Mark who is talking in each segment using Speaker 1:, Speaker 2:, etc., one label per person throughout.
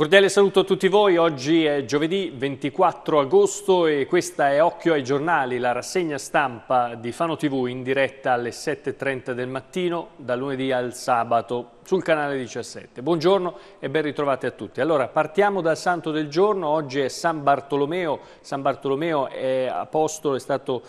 Speaker 1: cordiale saluto a tutti voi, oggi è giovedì 24 agosto e questa è Occhio ai giornali, la rassegna stampa di Fano TV in diretta alle 7.30 del mattino da lunedì al sabato sul canale 17. Buongiorno e ben ritrovati a tutti. Allora partiamo dal santo del giorno, oggi è San Bartolomeo, San Bartolomeo è apostolo, è stato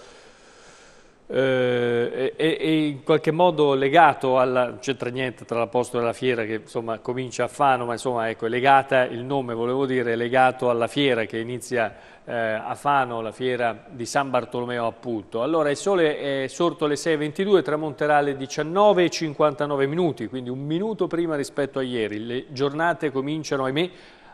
Speaker 1: eh, è, è, in qualche modo legato alla, c'entra niente tra l'apostolo e la fiera che insomma comincia a Fano, ma insomma ecco, è legata, il nome volevo dire, è legato alla fiera che inizia eh, a Fano, la fiera di San Bartolomeo appunto. Allora il sole è sorto alle 6.22, tramonterà alle 19.59 minuti, quindi un minuto prima rispetto a ieri. Le giornate cominciano, ahimè,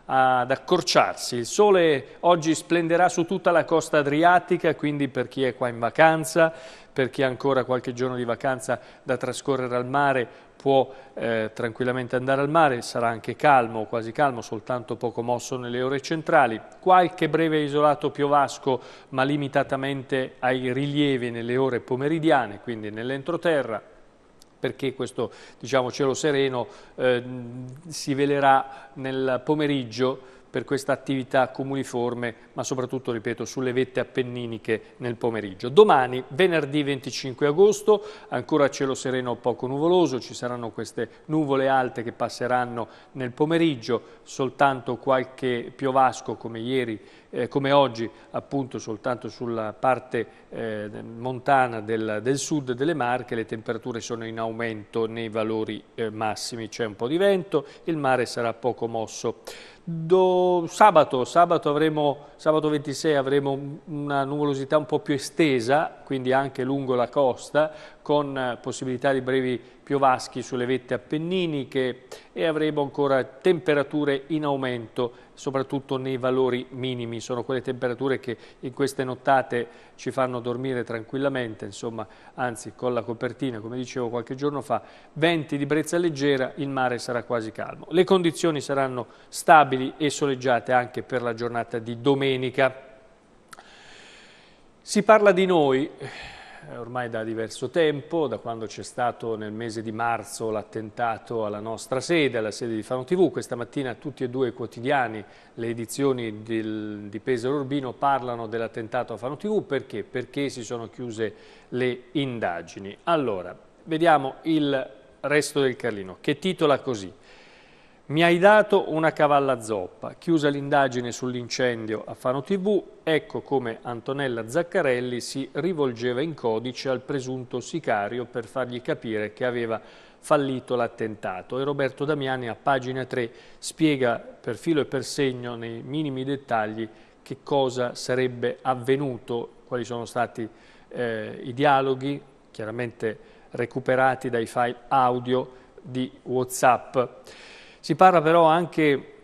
Speaker 1: ad accorciarsi. Il sole oggi splenderà su tutta la costa adriatica, quindi per chi è qua in vacanza, per chi ha ancora qualche giorno di vacanza da trascorrere al mare può eh, tranquillamente andare al mare, sarà anche calmo, quasi calmo, soltanto poco mosso nelle ore centrali. Qualche breve isolato piovasco, ma limitatamente ai rilievi nelle ore pomeridiane, quindi nell'entroterra, perché questo diciamo, cielo sereno eh, si velerà nel pomeriggio per questa attività cumuliforme, ma soprattutto, ripeto, sulle vette appenniniche nel pomeriggio. Domani, venerdì 25 agosto, ancora cielo sereno poco nuvoloso, ci saranno queste nuvole alte che passeranno nel pomeriggio, soltanto qualche piovasco come ieri eh, come oggi appunto soltanto sulla parte eh, montana del, del, sud delle Marche le temperature sono in aumento nei valori eh, massimi, c'è un po' di vento, il mare sarà poco mosso. Do, sabato, sabato, avremo, sabato 26 avremo una nuvolosità un po' più estesa, quindi anche lungo la costa, con possibilità di brevi piovaschi sulle vette appenniniche e avremo ancora temperature in aumento, soprattutto nei valori minimi. Sono quelle temperature che in queste nottate ci fanno dormire tranquillamente, insomma, anzi con la copertina, come dicevo qualche giorno fa, venti di brezza leggera, il mare sarà quasi calmo. Le condizioni saranno stabili e soleggiate anche per la giornata di domenica. Si parla di noi eh, ormai da diverso tempo, da quando c'è stato nel mese di marzo l'attentato alla nostra sede, alla sede di Fano TV. Questa mattina tutti e due i quotidiani, le edizioni del, di Pesaro Urbino parlano dell'attentato a Fano TV. Perché? Perché si sono chiuse le indagini. Allora, vediamo il resto del Carlino, che titola così. Mi hai dato una cavalla zoppa. Chiusa l'indagine sull'incendio a Fano TV, ecco come Antonella Zaccarelli si rivolgeva in codice al presunto sicario per fargli capire che aveva fallito l'attentato. E Roberto Damiani a pagina 3 spiega per filo e per segno nei minimi dettagli che cosa sarebbe avvenuto, quali sono stati eh, i dialoghi, chiaramente recuperati dai file audio di Whatsapp. Si parla però anche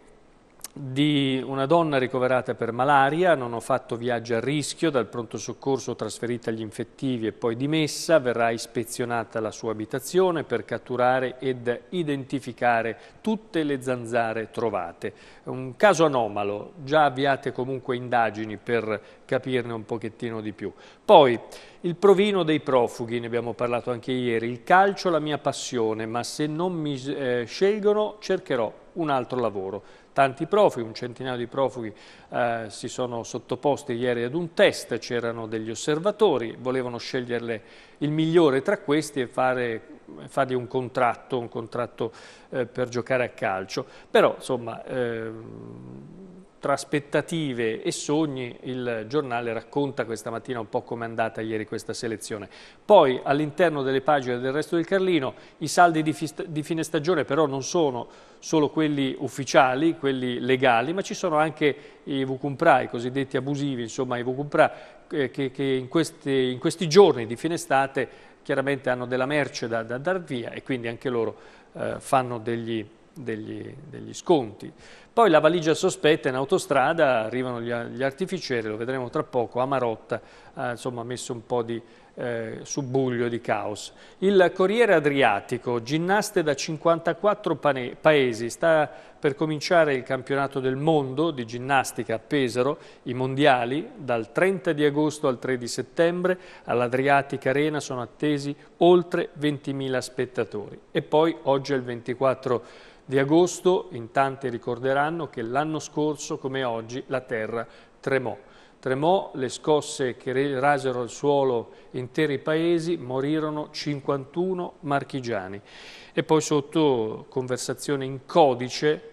Speaker 1: di una donna ricoverata per malaria, non ho fatto viaggio a rischio, dal pronto soccorso trasferita agli infettivi e poi dimessa, verrà ispezionata la sua abitazione per catturare ed identificare tutte le zanzare trovate. Un caso anomalo, già avviate comunque indagini per capirne un pochettino di più. Poi il provino dei profughi, ne abbiamo parlato anche ieri, il calcio la mia passione, ma se non mi eh, scelgono cercherò un altro lavoro tanti profughi, un centinaio di profughi eh, si sono sottoposti ieri ad un test, c'erano degli osservatori, volevano sceglierle il migliore tra questi e fare fargli un contratto, un contratto eh, per giocare a calcio, però insomma... Eh, tra aspettative e sogni il giornale racconta questa mattina un po' come è andata ieri questa selezione. Poi all'interno delle pagine del resto del Carlino i saldi di, di fine stagione però non sono solo quelli ufficiali, quelli legali, ma ci sono anche i Vucumpra, i cosiddetti abusivi, insomma i Vucumpra eh, che, che in, questi, in, questi, giorni di fine estate chiaramente hanno della merce da, da dar via e quindi anche loro eh, fanno degli, degli, degli sconti. Poi la valigia sospetta in autostrada, arrivano gli, gli artificieri, lo vedremo tra poco, a Marotta ha insomma, messo un po' di eh, subbuglio di caos. Il Corriere Adriatico, ginnaste da 54 paesi, sta per cominciare il campionato del mondo di ginnastica a Pesaro, i mondiali dal 30 di agosto al 3 di settembre all'Adriatica Arena sono attesi oltre 20.000 spettatori e poi oggi è il 24 di agosto, in tanti ricorderanno che l'anno scorso, come oggi, la terra tremò. Tremò, le scosse che rasero al suolo interi paesi, morirono 51 marchigiani. E poi sotto conversazione in codice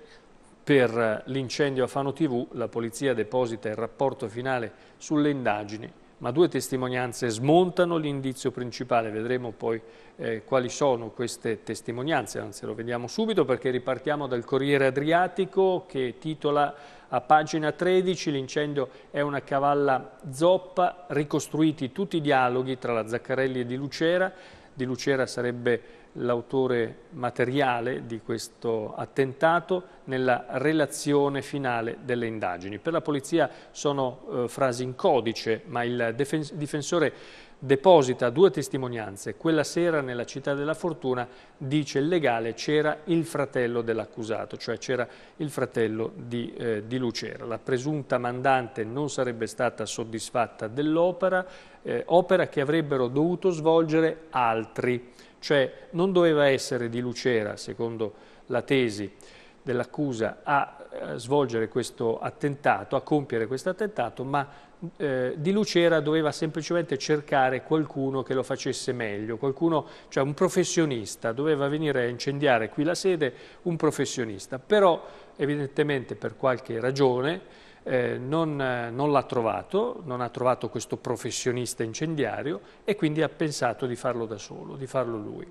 Speaker 1: per l'incendio a Fano TV, la polizia deposita il rapporto finale sulle indagini ma due testimonianze smontano l'indizio principale, vedremo poi eh, quali sono queste testimonianze, anzi lo vediamo subito perché ripartiamo dal Corriere Adriatico che titola a pagina 13 l'incendio è una cavalla zoppa, ricostruiti tutti i dialoghi tra la Zaccarelli e Di Lucera, Di Lucera sarebbe l'autore materiale di questo attentato nella relazione finale delle indagini. Per la polizia sono eh, frasi in codice, ma il difensore deposita due testimonianze. Quella sera nella città della fortuna, dice il legale, c'era il fratello dell'accusato, cioè c'era il fratello di, eh, di, Lucera. La presunta mandante non sarebbe stata soddisfatta dell'opera, eh, opera che avrebbero dovuto svolgere altri cioè non doveva essere di Lucera, secondo la tesi dell'accusa, a eh, svolgere questo attentato, a compiere questo attentato, ma eh, di Lucera doveva semplicemente cercare qualcuno che lo facesse meglio, qualcuno, cioè un professionista, doveva venire a incendiare qui la sede un professionista, però evidentemente per qualche ragione eh, non, eh, non l'ha trovato, non ha trovato questo professionista incendiario e quindi ha pensato di farlo da solo, di farlo lui.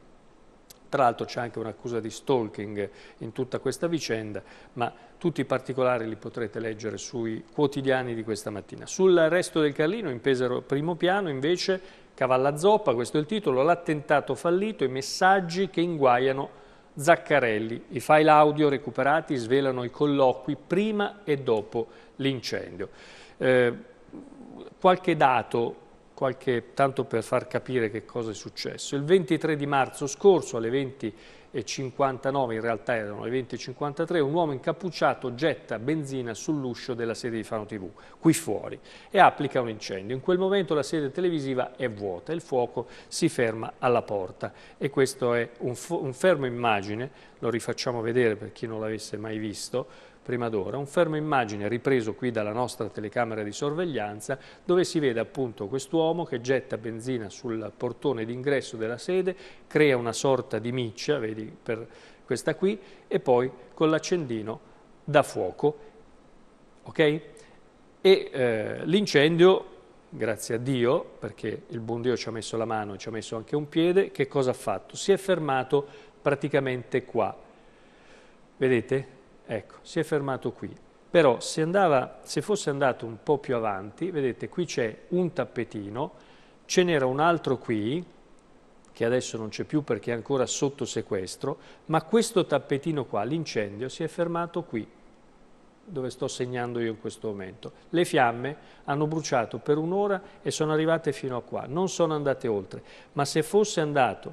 Speaker 1: Tra l'altro c'è anche un'accusa di stalking in tutta questa vicenda, ma tutti i particolari li potrete leggere sui quotidiani di questa mattina. Sul resto del Carlino, in Pesaro primo piano, invece, Cavalla Zoppa, questo è il titolo, l'attentato fallito, i messaggi che inguaiano Zaccarelli. I file audio recuperati svelano i colloqui prima e dopo l'incendio. Eh, qualche dato qualche, tanto per far capire che cosa è successo. Il 23 di marzo scorso alle 20.59, in realtà erano le 20.53, un uomo incappucciato getta benzina sull'uscio della sede di Fano TV, qui fuori, e applica un incendio. In quel momento la sede televisiva è vuota, il fuoco si ferma alla porta e questo è un, un fermo immagine, lo rifacciamo vedere per chi non l'avesse mai visto, prima d'ora, un fermo immagine ripreso qui dalla nostra telecamera di sorveglianza dove si vede appunto quest'uomo che getta benzina sul portone d'ingresso della sede, crea una sorta di miccia, vedi per questa qui, e poi con l'accendino dà fuoco. Okay? E eh, l'incendio grazie a Dio, perché il buon Dio ci ha messo la mano e ci ha messo anche un piede, che cosa ha fatto? Si è fermato praticamente qua. Vedete? Ecco, si è fermato qui. Però se, andava, se fosse andato un po' più avanti, vedete qui c'è un tappetino, ce n'era un altro qui, che adesso non c'è più perché è ancora sotto sequestro, ma questo tappetino qua, l'incendio, si è fermato qui, dove sto segnando io in questo momento. Le fiamme hanno bruciato per un'ora e sono arrivate fino a qua, non sono andate oltre, ma se fosse andato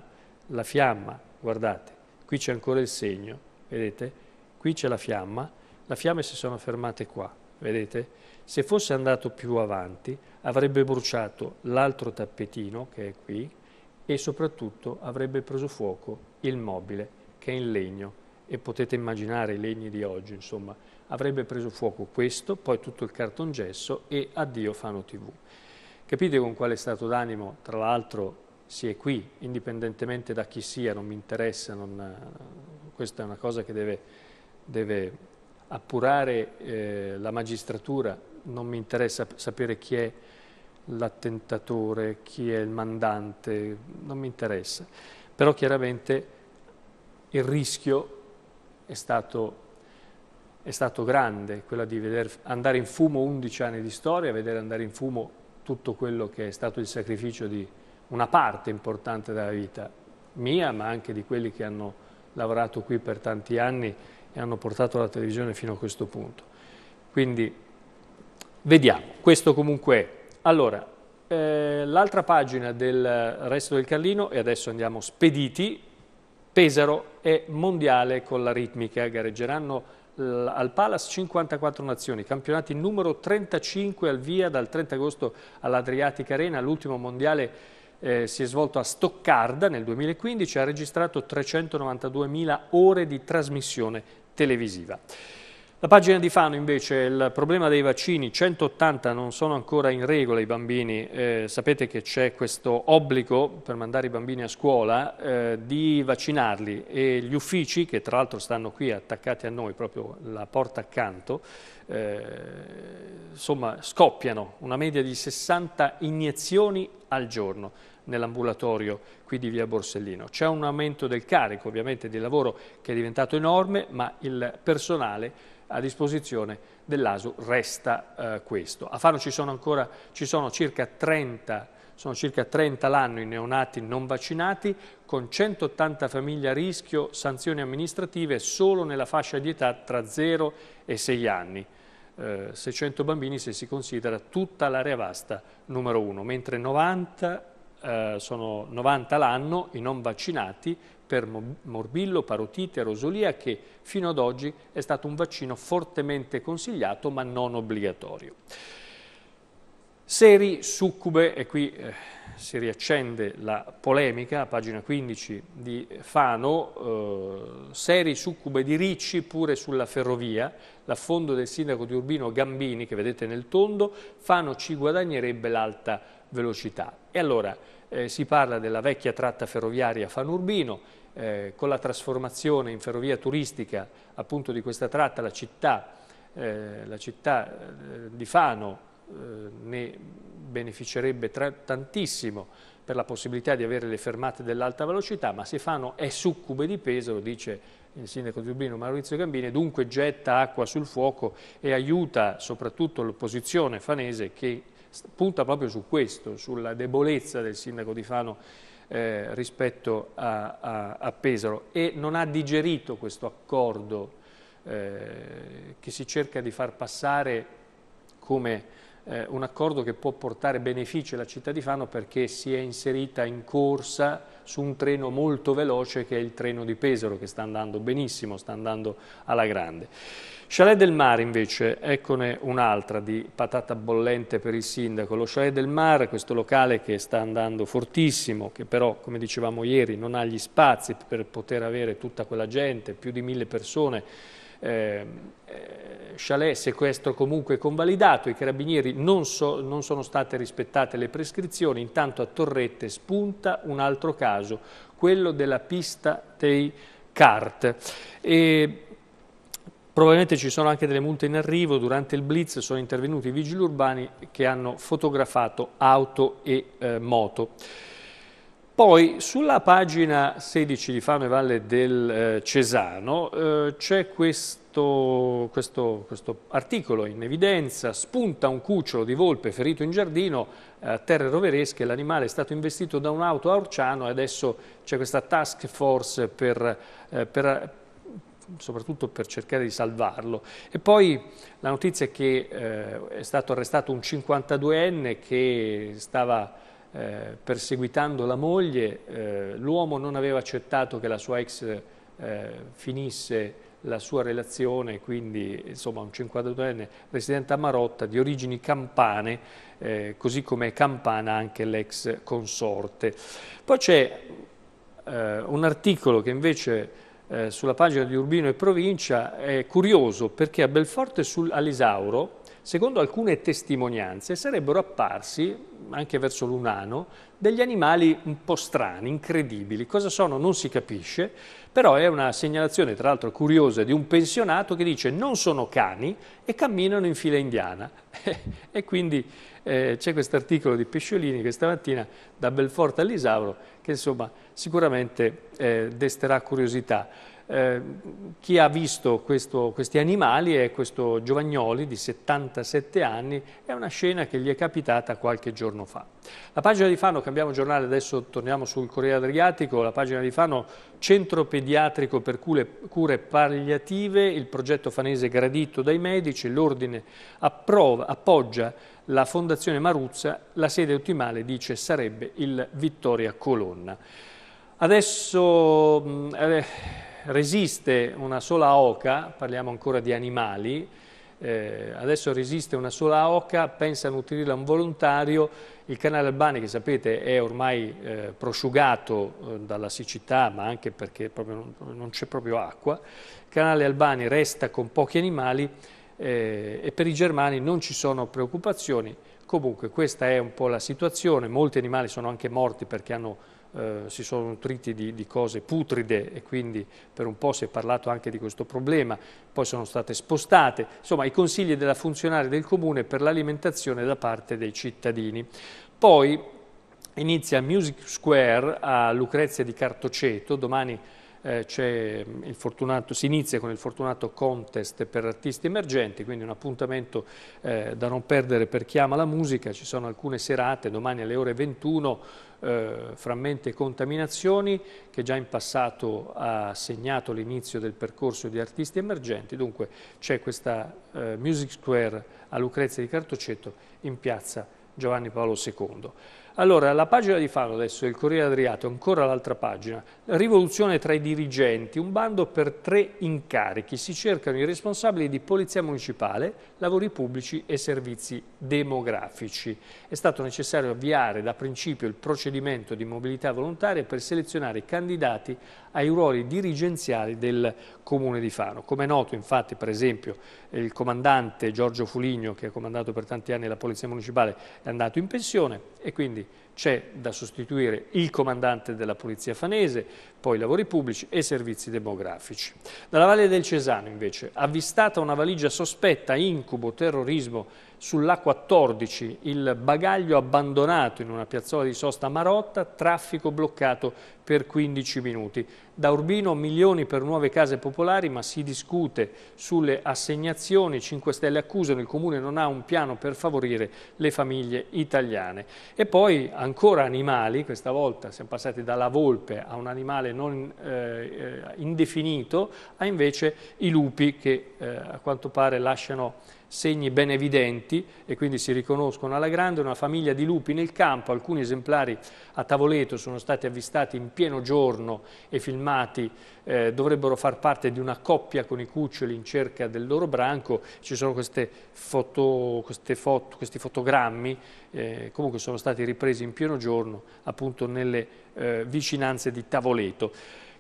Speaker 1: la fiamma, guardate, qui c'è ancora il segno, vedete? Qui c'è la fiamma, le fiamme si sono fermate qua, vedete? Se fosse andato più avanti avrebbe bruciato l'altro tappetino che è qui e soprattutto avrebbe preso fuoco il mobile che è in legno e potete immaginare i legni di oggi, insomma, avrebbe preso fuoco questo, poi tutto il cartongesso e addio Fano TV. Capite con quale stato d'animo, tra l'altro, si è qui, indipendentemente da chi sia, non mi interessa, non, questa è una cosa che deve deve appurare eh, la magistratura, non mi interessa sapere chi è l'attentatore, chi è il mandante, non mi interessa. Però chiaramente il rischio è stato, è stato grande, quello di vedere andare in fumo 11 anni di storia, vedere andare in fumo tutto quello che è stato il sacrificio di una parte importante della vita mia, ma anche di quelli che hanno lavorato qui per tanti anni e hanno portato la televisione fino a questo punto. Quindi vediamo, questo comunque è. Allora, eh, l'altra pagina del resto del Carlino e adesso andiamo spediti. Pesaro è mondiale con la ritmica, gareggeranno al Palace 54 nazioni, campionati numero 35 al via dal 30 agosto all'Adriatica Arena, l'ultimo mondiale eh, si è svolto a Stoccarda nel 2015 ha registrato 392.000 ore di trasmissione televisiva. La pagina di Fano invece il problema dei vaccini, 180 non sono ancora in regola i bambini, eh, sapete che c'è questo obbligo per mandare i bambini a scuola eh, di vaccinarli e gli uffici che tra l'altro stanno qui attaccati a noi, proprio la porta accanto, eh, insomma scoppiano una media di 60 iniezioni al giorno nell'ambulatorio qui di via Borsellino. C'è un aumento del carico ovviamente di lavoro che è diventato enorme, ma il personale a disposizione dell'ASU resta eh, questo. A Fano ci sono, ancora, ci sono circa 30 sono circa 30 l'anno i neonati non vaccinati, con 180 famiglie a rischio sanzioni amministrative solo nella fascia di età tra 0 e 6 anni. Eh, 600 bambini se si considera tutta l'area vasta numero 1, mentre 90 eh, sono 90 l'anno i non vaccinati per morbillo, parotite, rosolia, che fino ad oggi è stato un vaccino fortemente consigliato ma non obbligatorio. Seri succube, e qui eh, si riaccende la polemica, pagina 15 di Fano, eh, seri succube di ricci pure sulla ferrovia, l'affondo del sindaco di Urbino Gambini, che vedete nel tondo, Fano ci guadagnerebbe l'alta velocità. E allora eh, si parla della vecchia tratta ferroviaria Fanurbino, eh, con la trasformazione in ferrovia turistica appunto di questa tratta la città, eh, la città eh, di Fano eh, ne beneficerebbe tantissimo per la possibilità di avere le fermate dell'alta velocità, ma se Fano è succube di peso, lo dice il sindaco di Urbino Maurizio Gambini, dunque getta acqua sul fuoco e aiuta soprattutto l'opposizione fanese che punta proprio su questo, sulla debolezza del sindaco di Fano eh, rispetto a, a, a, Pesaro e non ha digerito questo accordo eh, che si cerca di far passare come eh, un accordo che può portare benefici alla città di Fano perché si è inserita in corsa su un treno molto veloce che è il treno di Pesaro che sta andando benissimo, sta andando alla grande. Chalet del Mar invece, eccone un'altra di patata bollente per il sindaco, lo Chalet del Mar, questo locale che sta andando fortissimo, che però come dicevamo ieri non ha gli spazi per poter avere tutta quella gente, più di mille persone Ehm, eh, Chalet sequestro comunque convalidato, i carabinieri non, so, non sono state rispettate le prescrizioni, intanto a Torrette spunta un altro caso, quello della pista dei kart. E Probabilmente ci sono anche delle multe in arrivo, durante il blitz sono intervenuti i vigili urbani che hanno fotografato auto e eh, moto. Poi sulla pagina 16 di Fano e Valle del eh, Cesano eh, c'è questo, questo, questo, articolo in evidenza, spunta un cucciolo di volpe ferito in giardino, eh, terre roveresche, l'animale è stato investito da un'auto a Orciano e adesso c'è questa task force per, eh, per soprattutto per cercare di salvarlo. E poi la notizia è che eh, è stato arrestato un 52enne che stava eh, perseguitando la moglie, eh, l'uomo non aveva accettato che la sua ex eh, finisse la sua relazione, quindi insomma un 52enne residente a Marotta di origini campane, eh, così come campana anche l'ex consorte. Poi c'è eh, un articolo che invece eh, sulla pagina di Urbino e Provincia è curioso perché a Belforte sul, all'Isauro secondo alcune testimonianze, sarebbero apparsi, anche verso Lunano, degli animali un po' strani, incredibili. Cosa sono non si capisce, però è una segnalazione tra l'altro curiosa di un pensionato che dice non sono cani e camminano in fila indiana. e quindi eh, c'è questo articolo di Pesciolini che stamattina da Belforte all'Isauro che insomma sicuramente eh, desterà curiosità. Eh, chi ha visto questo, questi animali è questo Giovagnoli di 77 anni, è una scena che gli è capitata qualche giorno fa. La pagina di Fano, cambiamo giornale, adesso torniamo sul Corriere Adriatico, la pagina di Fano, centro pediatrico per cure, cure palliative, il progetto fanese gradito dai medici, l'ordine appoggia la Fondazione Maruzza, la sede ottimale dice sarebbe il Vittoria Colonna. Adesso... Mm, eh, resiste una sola oca, parliamo ancora di animali, eh, adesso resiste una sola oca, pensa a nutrirla un volontario, il canale Albani che sapete è ormai eh, prosciugato eh, dalla siccità ma anche perché non, non c'è proprio acqua, il canale Albani resta con pochi animali eh, e per i germani non ci sono preoccupazioni, comunque questa è un po' la situazione, molti animali sono anche morti perché hanno eh, si sono nutriti di, di, cose putride e quindi per un po' si è parlato anche di questo problema, poi sono state spostate, insomma i consigli della funzionaria del comune per l'alimentazione da parte dei cittadini. Poi inizia Music Square a Lucrezia di Cartoceto, domani eh, mm, fortunato, si inizia con il Fortunato Contest per artisti emergenti, quindi un appuntamento eh, da non perdere per chi ama la musica, ci sono alcune serate, domani alle ore 21 eh, frammenti e contaminazioni che già in passato ha segnato l'inizio del percorso di artisti emergenti, dunque c'è questa eh, Music Square a Lucrezia di Cartoceto in piazza Giovanni Paolo II. Allora, la pagina di Fano adesso, il Corriere Adriato, ancora l'altra pagina. Rivoluzione tra i dirigenti, un bando per tre incarichi. Si cercano i responsabili di Polizia Municipale, Lavori Pubblici e Servizi Demografici. È stato necessario avviare da principio il procedimento di mobilità volontaria per selezionare i candidati ai ruoli dirigenziali del Comune di Fano. Come è noto, infatti, per esempio, il comandante Giorgio Fuligno, che ha comandato per tanti anni la Polizia Municipale, è andato in pensione e quindi c'è da sostituire il comandante della Polizia Fanese, poi lavori pubblici e servizi demografici. Dalla Valle del Cesano, invece, avvistata una valigia sospetta, incubo, terrorismo, Sull'A14 il bagaglio abbandonato in una piazzola di sosta Marotta, traffico bloccato per 15 minuti. Da Urbino milioni per nuove case popolari ma si discute sulle assegnazioni, 5 Stelle accusano il Comune non ha un piano per favorire le famiglie italiane. E poi ancora animali, questa volta siamo passati dalla volpe a un animale non eh, eh indefinito, a invece i lupi che eh, a quanto pare lasciano segni ben evidenti e quindi si riconoscono alla grande una famiglia di lupi nel campo, alcuni esemplari a Tavoleto sono stati avvistati in pieno giorno e filmati, eh, dovrebbero far parte di una coppia con i cuccioli in cerca del loro branco, ci sono foto, foto, questi fotogrammi, eh, comunque sono stati ripresi in pieno giorno appunto nelle eh, vicinanze di Tavoleto.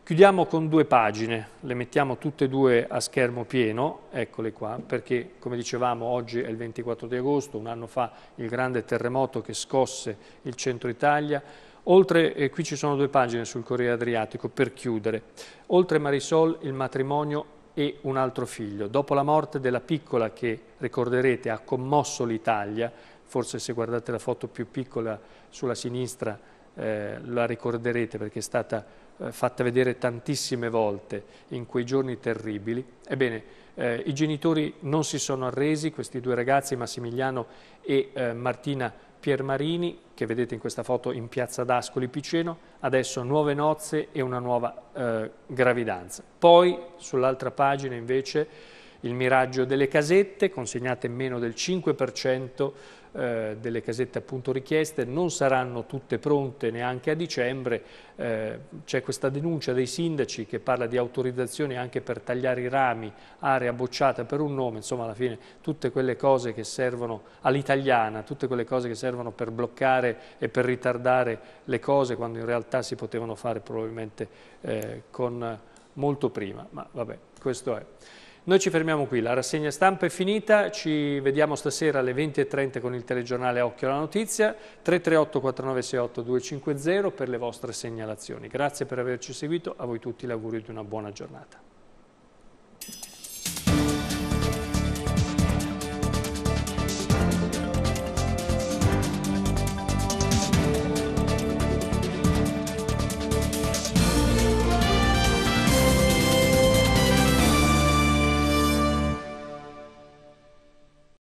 Speaker 1: Chiudiamo con due pagine, le mettiamo tutte e due a schermo pieno, eccole qua, perché come dicevamo oggi è il 24 di agosto, un anno fa il grande terremoto che scosse il centro Italia, Oltre, eh, qui ci sono due pagine sul Corriere Adriatico per chiudere. Oltre Marisol, il matrimonio e un altro figlio. Dopo la morte della piccola che, ricorderete, ha commosso l'Italia, forse se guardate la foto più piccola sulla sinistra eh, la ricorderete perché è stata eh, fatta vedere tantissime volte in quei giorni terribili. Ebbene, eh, i genitori non si sono arresi, questi due ragazzi, Massimiliano e eh, Martina Piermarini, che vedete in questa foto in piazza d'Ascoli Piceno, adesso nuove nozze e una nuova eh, gravidanza. Poi sull'altra pagina invece il miraggio delle casette, consegnate meno del 5% eh, delle casette appunto richieste, non saranno tutte pronte neanche a dicembre, eh, c'è questa denuncia dei sindaci che parla di autorizzazioni anche per tagliare i rami, area bocciata per un nome, insomma alla fine tutte quelle cose che servono all'italiana, tutte quelle cose che servono per bloccare e per ritardare le cose quando in realtà si potevano fare probabilmente eh, con molto prima, ma vabbè, questo è. Noi ci fermiamo qui, la rassegna stampa è finita, ci vediamo stasera alle 20.30 con il telegiornale Occhio alla Notizia, 338 4968 250 per le vostre segnalazioni. Grazie per averci seguito, a voi tutti l'augurio di una buona giornata.